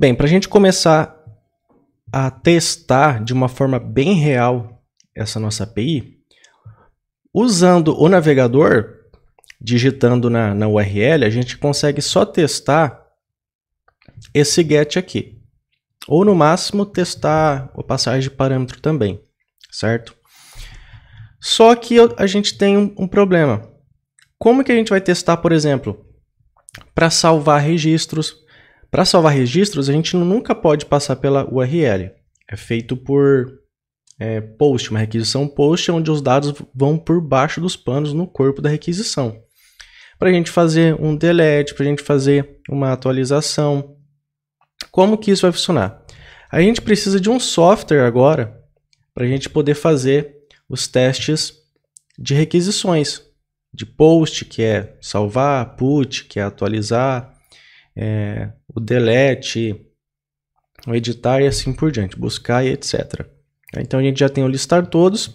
Bem, para a gente começar a testar de uma forma bem real essa nossa API, usando o navegador, digitando na, na URL, a gente consegue só testar esse get aqui. Ou no máximo testar a passagem de parâmetro também, certo? Só que a gente tem um, um problema. Como que a gente vai testar, por exemplo, para salvar registros, para salvar registros, a gente nunca pode passar pela URL. É feito por é, post, uma requisição post, onde os dados vão por baixo dos panos no corpo da requisição. Para a gente fazer um delete, para a gente fazer uma atualização. Como que isso vai funcionar? A gente precisa de um software agora para a gente poder fazer os testes de requisições, de post, que é salvar, put, que é atualizar, é, o delete, o editar e assim por diante, buscar e etc. Então a gente já tem o listar todos.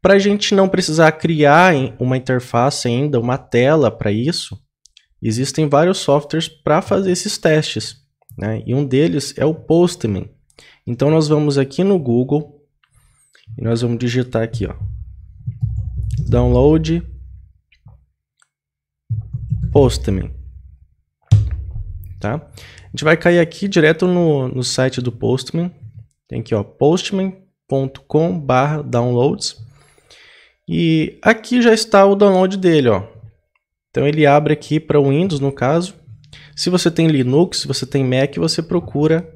Para a gente não precisar criar uma interface ainda, uma tela para isso, existem vários softwares para fazer esses testes. Né? E um deles é o Postman. Então nós vamos aqui no Google e nós vamos digitar aqui, ó, download Postman tá? A gente vai cair aqui direto no, no site do Postman. Tem aqui, ó, postman.com/downloads. E aqui já está o download dele, ó. Então ele abre aqui para o Windows, no caso. Se você tem Linux, se você tem Mac, você procura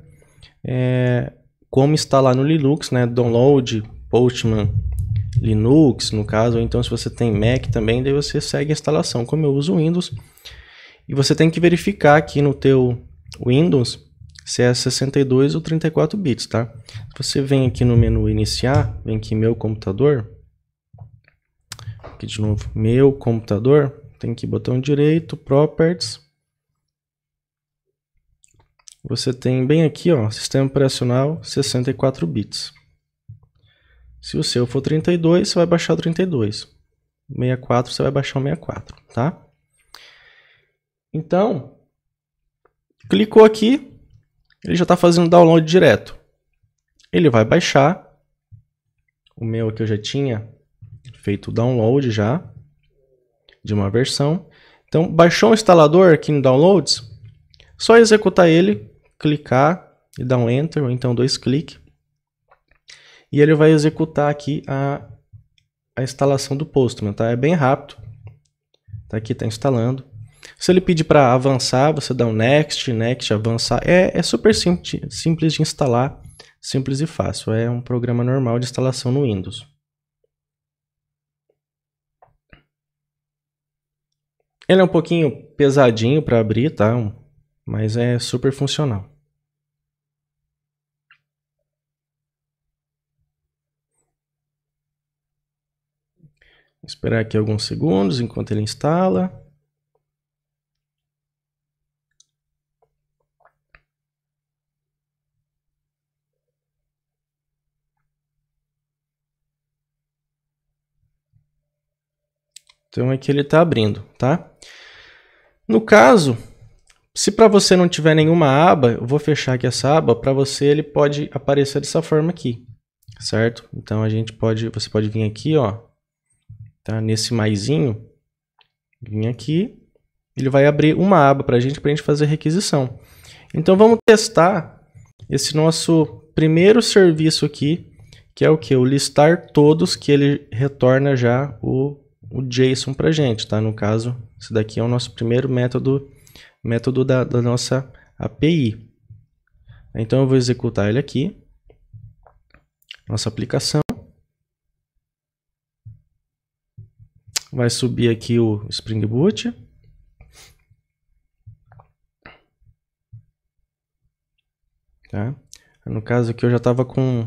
é, como instalar no Linux, né? Download, Postman, Linux, no caso. Ou então, se você tem Mac também, daí você segue a instalação. Como eu uso Windows, e você tem que verificar aqui no teu Windows se é 62 ou 34 bits, tá? Você vem aqui no menu iniciar, vem aqui meu computador. Aqui de novo, meu computador. Tem que botão direito, properties. Você tem bem aqui, ó, sistema operacional 64 bits. Se o seu for 32, você vai baixar o 32. 64, você vai baixar o 64, tá? Então, clicou aqui, ele já está fazendo download direto. Ele vai baixar. O meu que eu já tinha feito o download já de uma versão. Então, baixou o instalador aqui no Downloads, só executar ele, clicar e dar um Enter, ou então dois cliques. E ele vai executar aqui a, a instalação do Postman, tá? É bem rápido. Tá aqui, tá instalando. Se ele pedir para avançar, você dá um next, next, avançar. É, é super simples simples de instalar, simples e fácil. É um programa normal de instalação no Windows. Ele é um pouquinho pesadinho para abrir, tá? Mas é super funcional. esperar aqui alguns segundos enquanto ele instala. Então aqui é ele está abrindo, tá? No caso, se para você não tiver nenhuma aba, eu vou fechar aqui essa aba, para você ele pode aparecer dessa forma aqui, certo? Então a gente pode, você pode vir aqui, ó, tá? Nesse maisinho, vir aqui, ele vai abrir uma aba para a gente, para a gente fazer requisição. Então vamos testar esse nosso primeiro serviço aqui, que é o que? O listar todos que ele retorna já o o JSON para gente, tá? No caso, esse daqui é o nosso primeiro método, método da, da nossa API. Então eu vou executar ele aqui, nossa aplicação. Vai subir aqui o Spring Boot. Tá? No caso aqui eu já estava com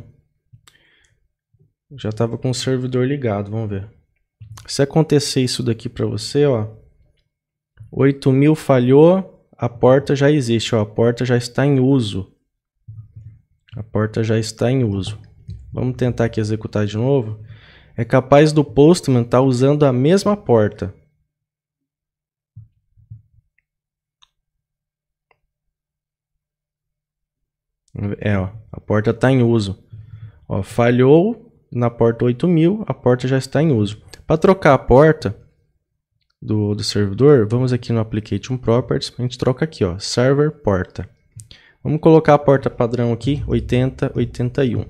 já estava com o servidor ligado, vamos ver. Se acontecer isso daqui para você, ó, 8 mil falhou, a porta já existe, ó, a porta já está em uso. A porta já está em uso. Vamos tentar aqui executar de novo. É capaz do Postman estar tá usando a mesma porta. É, ó, a porta está em uso. Ó, falhou na porta 8000, a porta já está em uso. Para trocar a porta do, do servidor, vamos aqui no Application Properties, a gente troca aqui, ó, Server Porta. Vamos colocar a porta padrão aqui, 8081.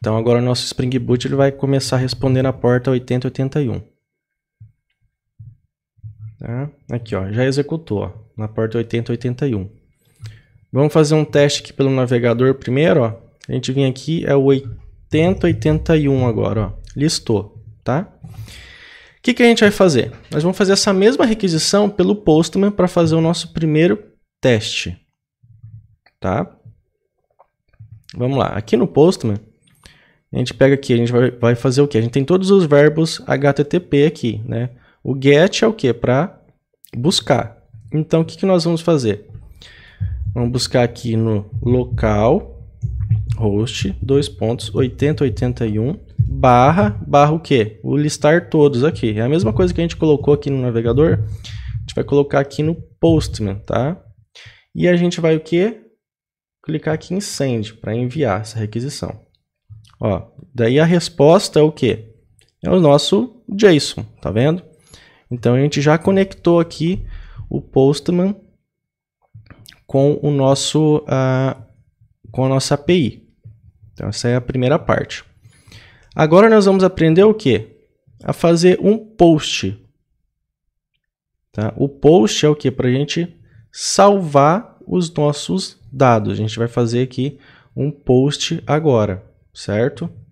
Então agora o nosso Spring Boot ele vai começar a responder na porta 8081. Tá? Aqui, ó, já executou, ó, na porta 8081. Vamos fazer um teste aqui pelo navegador primeiro, ó. A gente vem aqui, é o 8081 agora, ó. Listou tá? O que, que a gente vai fazer? Nós vamos fazer essa mesma requisição pelo Postman para fazer o nosso primeiro teste, tá? Vamos lá, aqui no Postman, a gente pega aqui, a gente vai, vai fazer o que? A gente tem todos os verbos HTTP aqui, né? O get é o que? Para buscar. Então, o que, que nós vamos fazer? Vamos buscar aqui no local host 2.8081 barra, barra o quê? O listar todos aqui. É a mesma coisa que a gente colocou aqui no navegador. A gente vai colocar aqui no Postman, tá? E a gente vai o quê? Clicar aqui em Send para enviar essa requisição. Ó, daí a resposta é o quê? É o nosso JSON, tá vendo? Então a gente já conectou aqui o Postman com o nosso uh, com a nossa API. Então essa é a primeira parte. Agora nós vamos aprender o que, A fazer um post. Tá? O post é o que? Para a gente salvar os nossos dados. A gente vai fazer aqui um post agora, certo?